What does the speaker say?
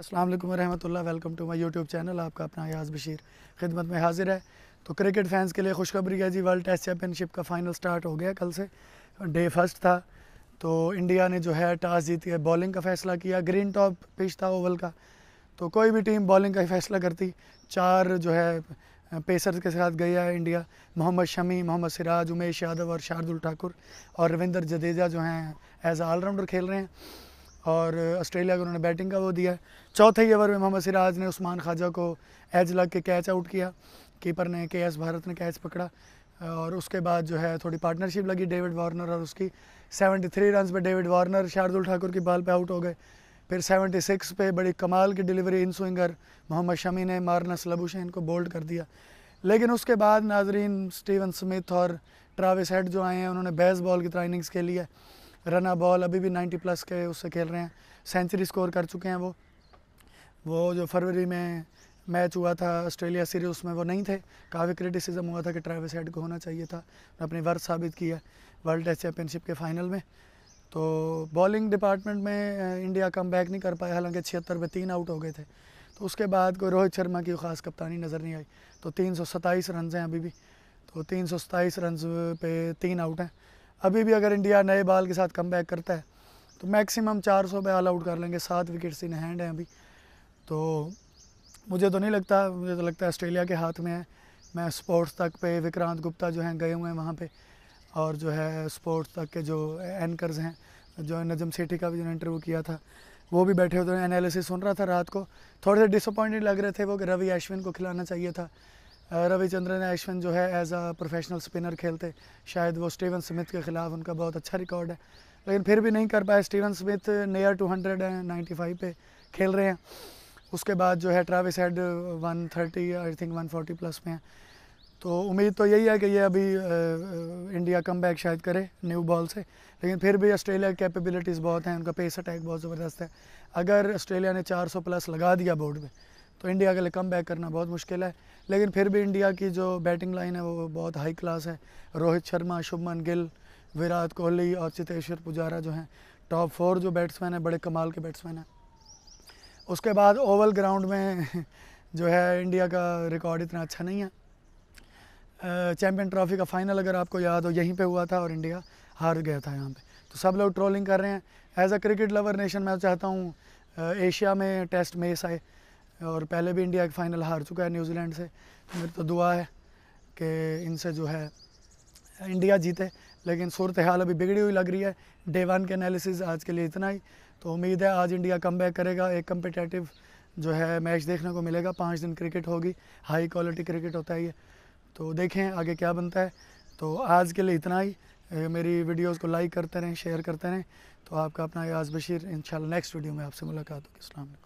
असलम वरहमल welcome to my YouTube channel आपका अपना याज बशीर खिदमत में हाजिर है तो क्रिकेट फैंस के लिए खुशखबरी है जी वर्ल्ड टेस्ट चैम्पियनशिप का फाइनल स्टार्ट हो गया कल से डे फर्स्ट था तो इंडिया ने जो है टॉस जीती है बॉलिंग का फैसला किया ग्रीन टॉप पिच था ओवल का तो कोई भी टीम बॉलिंग का ही फैसला करती चार जो है पेसर्स के साथ गया है इंडिया मोहम्मद शमी मोहम्मद सिराज उमेश यादव और शार्दुल ठाकुर और रविंदर जडेजा जो हैं एज आलराउंडर खेल रहे हैं और ऑस्ट्रेलिया को उन्होंने बैटिंग का वो दिया चौथे ही ओवर में मोहम्मद सिराज ने उस्मान खाजा को एज लग के कैच आउट किया कीपर ने के एस भारत ने कैच पकड़ा और उसके बाद जो है थोड़ी पार्टनरशिप लगी डेविड वार्नर और उसकी 73 थ्री रन पर डेविड वार्नर शार्दुल ठाकुर की बॉल पे आउट हो गए फिर 76 पे बड़ी कमाल की delivery inswinger Mohammed Shami ने मारना सलबुशैन को बोल्ड कर दिया लेकिन उसके बाद नाजरीन स्टीवन स्मिथ और ट्राविस हेड जो आए हैं उन्होंने बेस बॉल की तरह तो इनिंग्स खेली है रना बॉल अभी भी 90 प्लस के उससे खेल रहे हैं सेंचुरी स्कोर कर चुके हैं वो वो जो फरवरी में मैच हुआ था ऑस्ट्रेलिया सीरीज उसमें वो नहीं थे काफ़ी क्रिटिसिज्म हुआ था कि ट्रैवल हेड को होना चाहिए था अपने वर्ष साबित किया वर्ल्ड टेस्ट चैम्पियनशिप के फाइनल में तो बॉलिंग डिपार्टमेंट में इंडिया कम बैक नहीं कर पाया हालांकि छिहत्तर पे तीन आउट हो गए थे तो उसके बाद कोई रोहित शर्मा की खास कप्तानी नज़र नहीं आई तो तीन सौ सताईस रन हैं अभी भी तो तीन सौ सताईस रन पे तीन आउट हैं अभी भी अगर इंडिया नए बाल के साथ कम बैक करता है तो मैक्सिमम 400 सौ पे ऑल आउट कर लेंगे सात विकेट्स इन हैंड हैं अभी तो मुझे तो नहीं लगता मुझे तो लगता है ऑस्ट्रेलिया के हाथ में है मैं स्पोर्ट्स तक पे विक्रांत गुप्ता जो हैं गए हुए हैं वहाँ पे और जो है स्पोर्ट्स तक के जो एंकर्स हैं जो नजम सेठी का भी जो इंटरव्यू किया था वो भी बैठे हुए थे एनालिसिस सुन रहा था रात को थोड़े से डिसअपॉइंटेड लग रहे थे वो कि रवि अश्विन को खिलाना चाहिए था रविचंद्रन अश्विन जो है एज अ प्रोफेशनल स्पिनर खेलते शायद वो स्टीवन स्मिथ के खिलाफ उनका बहुत अच्छा रिकॉर्ड है लेकिन फिर भी नहीं कर पाए Steven Smith near to hundred ninety five पे खेल रहे हैं उसके बाद जो है Travis Head one thirty I think one forty plus में है तो उम्मीद तो यही है कि ये अभी इंडिया कम बैक शायद करे न्यू बॉल से लेकिन फिर भी ऑस्ट्रेलिया की कैपेबिलिटीज़ बहुत हैं उनका पेस अटैक बहुत ज़बरदस्त है अगर ऑस्ट्रेलिया ने 400 प्लस लगा दिया बोर्ड में तो इंडिया के लिए कम बैक करना बहुत मुश्किल है लेकिन फिर भी इंडिया की जो बैटिंग लाइन है वो बहुत हाई क्लास है रोहित शर्मा शुभमन गिल विराट कोहली और चितेश्वर पुजारा जो हैं टॉप फोर जो बैट्समैन है बड़े कमाल के बैट्समैन हैं उसके बाद ओवल ग्राउंड में जो है इंडिया का रिकॉर्ड इतना अच्छा नहीं है चैम्पियन ट्रॉफी का फाइनल अगर आपको याद हो यहीं पे हुआ था और इंडिया हार गया था यहाँ पे तो सब लोग ट्रोलिंग कर रहे हैं as a cricket lover nation मैं चाहता हूँ एशिया में टेस्ट मेस आए और पहले भी इंडिया फाइनल हार चुका है न्यूजीलैंड से मेरी तो दुआ है कि इनसे जो है इंडिया जीते लेकिन सूरत हाल अभी बिगड़ी हुई लग रही है डे वन के एनालिसिस आज के लिए इतना ही तो उम्मीद है आज इंडिया कम बैक करेगा एक कम्पिटेटिव जो है मैच देखने को मिलेगा पाँच दिन क्रिकेट होगी हाई क्वालिटी क्रिकेट होता है ये तो देखें आगे क्या बनता है तो आज के लिए इतना ही मेरी वीडियोस को लाइक करते रहें शेयर करते रहें तो आपका अपना याज बशीर इंशाल्लाह नेक्स्ट वीडियो में आपसे मुलाकात होगी इस्लाम